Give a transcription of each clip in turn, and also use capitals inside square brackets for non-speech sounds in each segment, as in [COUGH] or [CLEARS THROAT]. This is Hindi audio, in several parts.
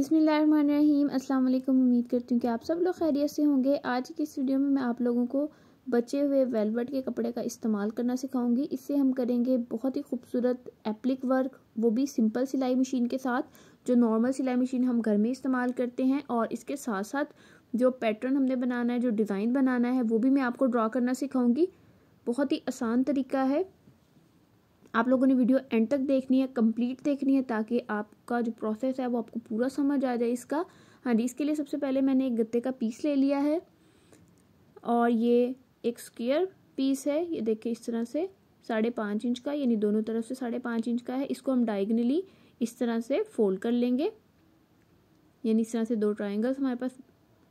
बिसमीम अस्सलाम वालेकुम उम्मीद करती हूँ कि आप सब लोग खैरियत से होंगे आज की इस वीडियो में मैं आप लोगों को बचे हुए वेलवेट के कपड़े का इस्तेमाल करना सिखाऊंगी इससे हम करेंगे बहुत ही खूबसूरत एप्लिक वर्क वो भी सिंपल सिलाई मशीन के साथ जो नॉर्मल सिलाई मशीन हम घर में इस्तेमाल करते हैं और इसके साथ साथ जो पैटर्न हमने बनाना है जो डिज़ाइन बनाना है वो भी मैं आपको ड्रा करना सिखाऊंगी बहुत ही आसान तरीका है आप लोगों ने वीडियो एंड तक देखनी है कंप्लीट देखनी है ताकि आपका जो प्रोसेस है वो आपको पूरा समझ आ जाए इसका हाँ जी इसके लिए सबसे पहले मैंने एक गत्ते का पीस ले लिया है और ये एक स्क्र पीस है ये देखिए इस तरह से साढ़े पाँच इंच का यानी दोनों तरफ से साढ़े पाँच इंच का है इसको हम डायगनली इस तरह से फोल्ड कर लेंगे यानी इस तरह से दो ट्राइंगल्स हमारे पास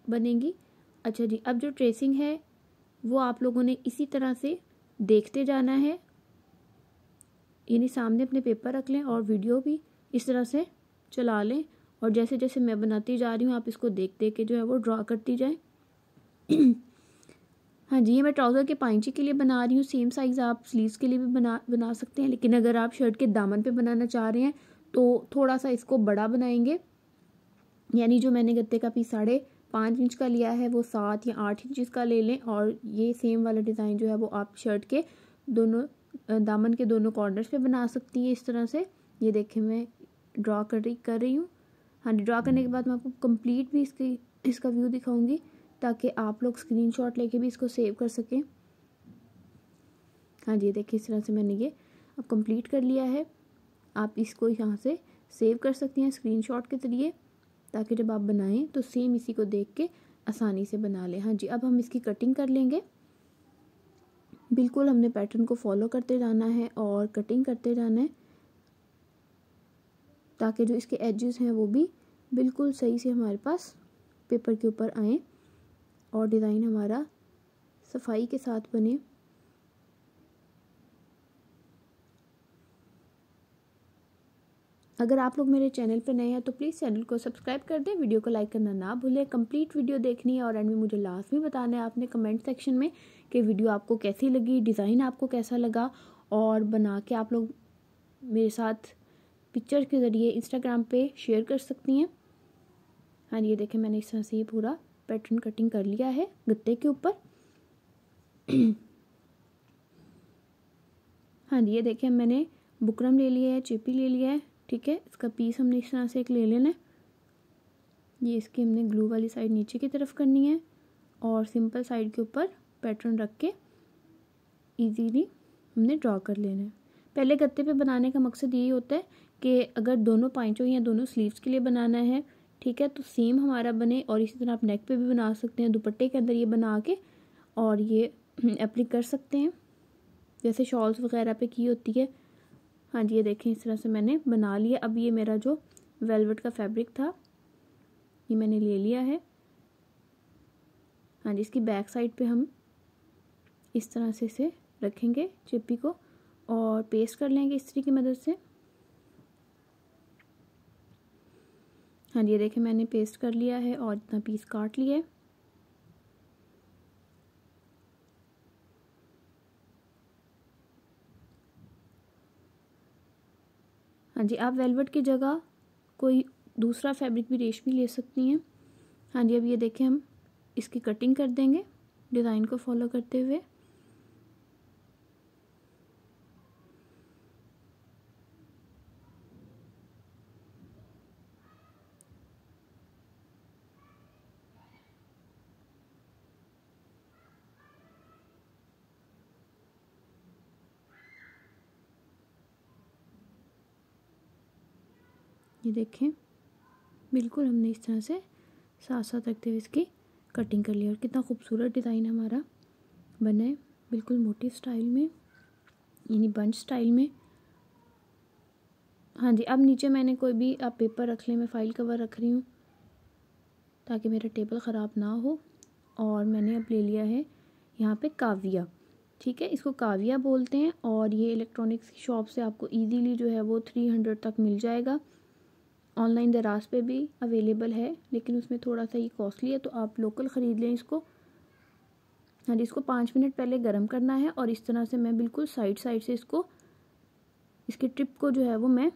बनेंगी अच्छा जी अब जो ट्रेसिंग है वो आप लोगों ने इसी तरह से देखते जाना है यानी सामने अपने पेपर रख लें और वीडियो भी इस तरह से चला लें और जैसे जैसे मैं बनाती जा रही हूँ आप इसको देख देख के जो है वो ड्रा करती जाएँ [CLEARS THROAT] हाँ जी ये मैं ट्राउज़र के पाइंची के लिए बना रही हूँ सेम साइज़ आप स्लीव्स के लिए भी बना बना सकते हैं लेकिन अगर आप शर्ट के दामन पे बनाना चाह रहे हैं तो थोड़ा सा इसको बड़ा बनाएंगे यानी जो मैंने गत्ते का पीस साढ़े पाँच इंच का लिया है वो सात या आठ इंच का ले लें और ये सेम वाला डिज़ाइन जो है वो आप शर्ट के दोनों दामन के दोनों कॉर्नर्स पे बना सकती हैं इस तरह से ये देखें मैं ड्रा कर रही कर रही हूँ हाँ जी ड्रा करने के बाद मैं आपको कंप्लीट भी इसकी इसका व्यू दिखाऊंगी ताकि आप लोग स्क्रीनशॉट लेके भी इसको सेव कर सकें हाँ जी देखिए इस तरह से मैंने ये अब कंप्लीट कर लिया है आप इसको यहाँ से सेव कर सकती हैं स्क्रीन के ज़रिए ताकि जब आप बनाएं तो सेम इसी को देख के आसानी से बना लें हाँ जी अब हम इसकी कटिंग कर लेंगे बिल्कुल हमने पैटर्न को फॉलो करते जाना है और कटिंग करते जाना है ताकि जो इसके एजेस हैं वो भी बिल्कुल सही से हमारे पास पेपर के ऊपर आए और डिज़ाइन हमारा सफाई के साथ बने अगर आप लोग मेरे चैनल पर नए हैं तो प्लीज़ चैनल को सब्सक्राइब कर दें वीडियो को लाइक करना ना भूलें कंप्लीट वीडियो देखनी है और एंड में मुझे लास्ट में बताना है आपने कमेंट सेक्शन में कि वीडियो आपको कैसी लगी डिज़ाइन आपको कैसा लगा और बना के आप लोग मेरे साथ पिक्चर के ज़रिए इंस्टाग्राम पे शेयर कर सकती हैं हाँ ये देखें मैंने इस तरह से ये पूरा पैटर्न कटिंग कर लिया है गत्ते के ऊपर [CLEARS THROAT] हाँ ये देखें मैंने बुकरम ले लिया है चिपी ले लिया है ठीक है इसका पीस हमने इस तरह से एक ले लेना है ये इसकी हमने ग्लू वाली साइड नीचे की तरफ करनी है और सिंपल साइड के ऊपर पैटर्न रख के ईजीली हमने ड्रॉ कर लेना है पहले गत्ते पे बनाने का मकसद यही होता है कि अगर दोनों पाइचों या दोनों स्लीव्स के लिए बनाना है ठीक है तो सेम हमारा बने और इसी तरह आप नेक पे भी बना सकते हैं दुपट्टे के अंदर ये बना के और ये अप्लिक [CLEARS THROAT] कर सकते हैं जैसे शॉल्स वगैरह पे की होती है हाँ जी ये देखें इस तरह से मैंने बना लिया अब ये मेरा जो वेलवेट का फैब्रिक था ये मैंने ले लिया है हाँ जी इसकी बैक साइड पर हम इस तरह से इसे रखेंगे चिप्पी को और पेस्ट कर लेंगे इस्त्री की मदद से हाँ ये देखें मैंने पेस्ट कर लिया है और इतना पीस काट लिया है हाँ जी आप वेलवेट की जगह कोई दूसरा फैब्रिक भी रेशमी ले सकती हैं हाँ जी अब ये देखें हम इसकी कटिंग कर देंगे डिज़ाइन को फॉलो करते हुए ये देखें बिल्कुल हमने इस तरह से साथ साथ रखते हुए इसकी कटिंग कर ली और कितना खूबसूरत डिज़ाइन हमारा बना है बिल्कुल मोटी स्टाइल में यानी बंच स्टाइल में हाँ जी अब नीचे मैंने कोई भी आप पेपर रख लें मैं फ़ाइल कवर रख रही हूँ ताकि मेरा टेबल ख़राब ना हो और मैंने अब ले लिया है यहाँ पे काविया ठीक है इसको काविया बोलते हैं और ये इलेक्ट्रॉनिक्स की शॉप से आपको इजीली जो है वो थ्री हंड्रेड तक मिल जाएगा ऑनलाइन दराज पे भी अवेलेबल है लेकिन उसमें थोड़ा सा ये कॉस्टली है तो आप लोकल ख़रीद लें इसको हाँ जी इसको पाँच मिनट पहले गर्म करना है और इस तरह से मैं बिल्कुल साइड साइड से इसको इसके ट्रिप को जो है वो मैं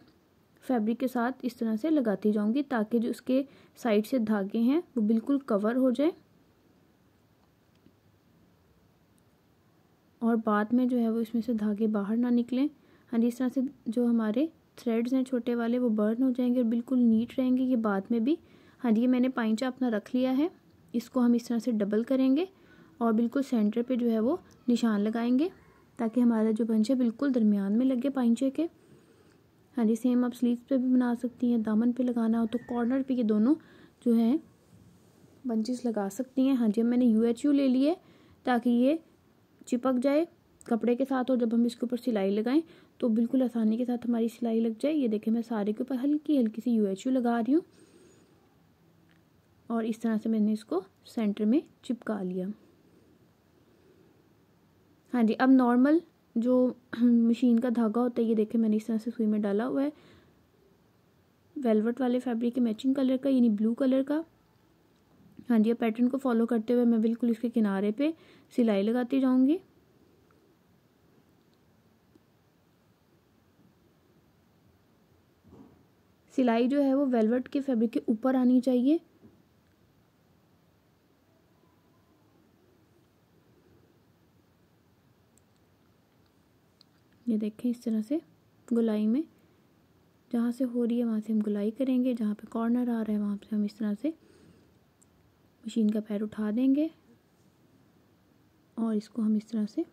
फैब्रिक के साथ इस तरह से लगाती जाऊंगी ताकि जो उसके साइड से धागे हैं वो बिल्कुल कवर हो जाए और बाद में जो है वो इसमें से धागे बाहर ना निकलें हाँ जी इस तरह से जो हमारे थ्रेड्स हैं छोटे वाले वो बर्न हो जाएंगे और बिल्कुल नीट रहेंगे ये बाद में भी हाँ जी ये मैंने पाइचा अपना रख लिया है इसको हम इस तरह से डबल करेंगे और बिल्कुल सेंटर पे जो है वो निशान लगाएंगे ताकि हमारा जो पंच है बिल्कुल दरमियान में लगे पाइचे के हाँ जी सेम आप स्लीव पे भी बना सकती हैं दामन पे लगाना हो तो कॉर्नर पे ये दोनों जो हैं बंचेस लगा सकती हैं हाँ जी मैंने यू एच यू ले लिए ताकि ये चिपक जाए कपड़े के साथ और जब हम इसके ऊपर सिलाई लगाएं तो बिल्कुल आसानी के साथ हमारी सिलाई लग जाए ये देखें मैं सारे के ऊपर हल्की हल्की सी यू लगा रही हूँ और इस तरह से मैंने इसको सेंटर में चिपका लिया हाँ जी अब नॉर्मल जो मशीन [CLEARS THROAT] का धागा होता है ये देखें मैंने इस तरह से सुई में डाला हुआ है वेलवेट वाले फैब्रिक के मैचिंग कलर का यानी ब्लू कलर का हाँ जी अब पैटर्न को फॉलो करते हुए मैं बिल्कुल इसके किनारे पे सिलाई लगाती जाऊँगी सिलाई जो है वो वेलवेट के फैब्रिक के ऊपर आनी चाहिए ये देखें इस तरह से गुलाई में जहाँ से हो रही है वहाँ से हम गुलाई करेंगे जहाँ पे कॉर्नर आ रहा है वहाँ से हम इस तरह से मशीन का पैर उठा देंगे और इसको हम इस तरह से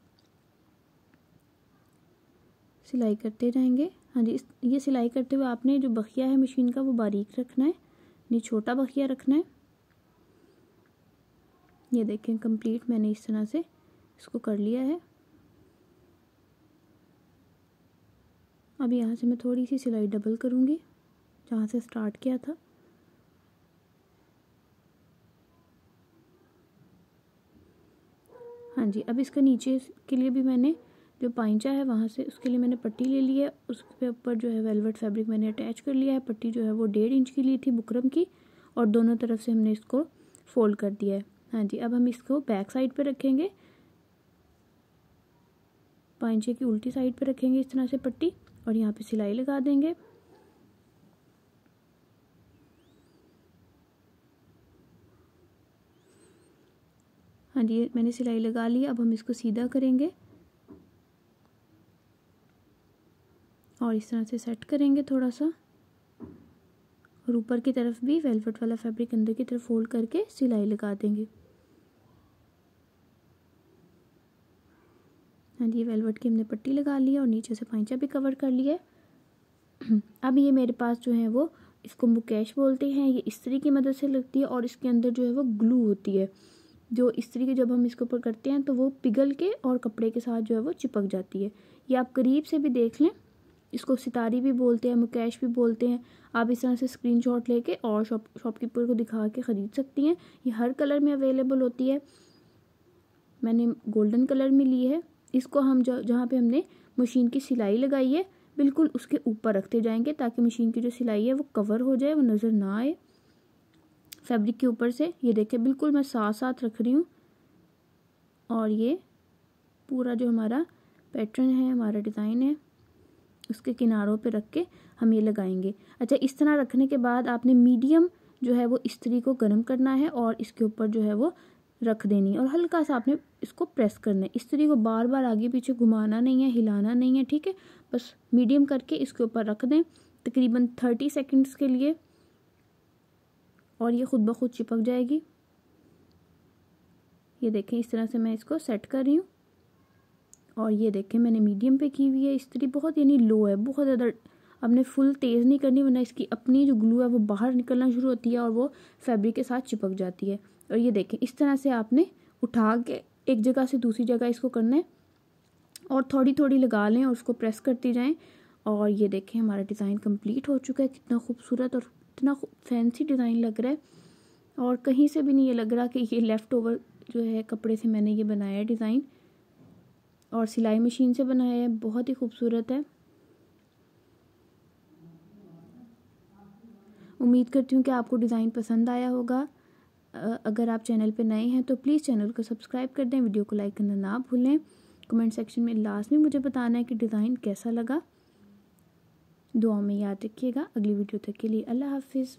सिलाई करते जाएंगे हाँ जी ये सिलाई करते हुए आपने जो बखिया है मशीन का वो बारीक रखना है यानी छोटा बखिया रखना है ये देखें कंप्लीट मैंने इस तरह से इसको कर लिया है अब यहाँ से मैं थोड़ी सी सिलाई डबल करूँगी जहाँ से स्टार्ट किया था हाँ जी अब इसका नीचे के लिए भी मैंने जो पाइचा है वहाँ से उसके लिए मैंने पट्टी ले ली है उसके ऊपर जो है वेलवेट फैब्रिक मैंने अटैच कर लिया है पट्टी जो है वो डेढ़ इंच की ली थी बुकरम की और दोनों तरफ से हमने इसको फोल्ड कर दिया है हाँ जी अब हम इसको बैक साइड पर रखेंगे पाइंचे की उल्टी साइड पर रखेंगे इस तरह से पट्टी और यहाँ पर सिलाई लगा देंगे हाँ जी मैंने सिलाई लगा ली अब हम इसको सीधा करेंगे और इस तरह से सेट करेंगे थोड़ा सा और ऊपर की तरफ भी वेलवेट वाला फैब्रिक अंदर की तरफ फोल्ड करके सिलाई लगा देंगे हाँ ये वेलवेट की हमने पट्टी लगा ली है और नीचे से पाइचा भी कवर कर लिया है [CLEARS THROAT] अब ये मेरे पास जो है वो इसको मुकेश बोलते हैं ये इसी की मदद से लगती है और इसके अंदर जो है वो ग्लू होती है जो इस्त्री के जब हम इसके ऊपर करते हैं तो वो पिघल के और कपड़े के साथ जो है वो चिपक जाती है ये आप करीब से भी देख लें इसको सितारी भी बोलते हैं मुकेश भी बोलते हैं आप इस तरह से स्क्रीनशॉट लेके और शॉप शॉपकीपर को दिखा के ख़रीद सकती हैं ये हर कलर में अवेलेबल होती है मैंने गोल्डन कलर में ली है इसको हम जो जहाँ पर हमने मशीन की सिलाई लगाई है बिल्कुल उसके ऊपर रखते जाएंगे ताकि मशीन की जो सिलाई है वो कवर हो जाए वो नज़र ना आए फैब्रिक के ऊपर से ये देखें बिल्कुल मैं साथ साथ रख रही हूँ और ये पूरा जो हमारा पैटर्न है हमारा डिज़ाइन है उसके किनारों पे रख के हम ये लगाएंगे अच्छा इस तरह रखने के बाद आपने मीडियम जो है वो इस्त्री को गर्म करना है और इसके ऊपर जो है वो रख देनी और हल्का सा आपने इसको प्रेस करना है इस्त्री को बार बार आगे पीछे घुमाना नहीं है हिलाना नहीं है ठीक है बस मीडियम करके इसके ऊपर रख दें तकरीबन थर्टी सेकेंड्स के लिए और ये खुद ब खुद चिपक जाएगी ये देखें इस तरह से मैं इसको सेट कर रही हूँ और ये देखें मैंने मीडियम पे की हुई है इस्त्री बहुत यानी लो है बहुत ज़्यादा आपने फुल तेज़ नहीं करनी वरना इसकी अपनी जो ग्लू है वो बाहर निकलना शुरू होती है और वो फैब्रिक के साथ चिपक जाती है और ये देखें इस तरह से आपने उठा के एक जगह से दूसरी जगह इसको करना है और थोड़ी थोड़ी लगा लें और उसको प्रेस करती जाएँ और ये देखें हमारा डिज़ाइन कम्प्लीट हो चुका है कितना खूबसूरत और इतना फैंसी डिज़ाइन लग रहा है और कहीं से भी नहीं ये लग रहा कि ये लेफ़्ट ओवर जो है कपड़े से मैंने ये बनाया डिज़ाइन और सिलाई मशीन से बनाया है बहुत ही खूबसूरत है उम्मीद करती हूँ कि आपको डिज़ाइन पसंद आया होगा अगर आप चैनल पर नए हैं तो प्लीज़ चैनल को सब्सक्राइब कर दें वीडियो को लाइक करना ना भूलें कमेंट सेक्शन में लास्ट में मुझे बताना है कि डिज़ाइन कैसा लगा दुआ में याद रखिएगा अगली वीडियो तक के लिए अल्लाह हाफिज़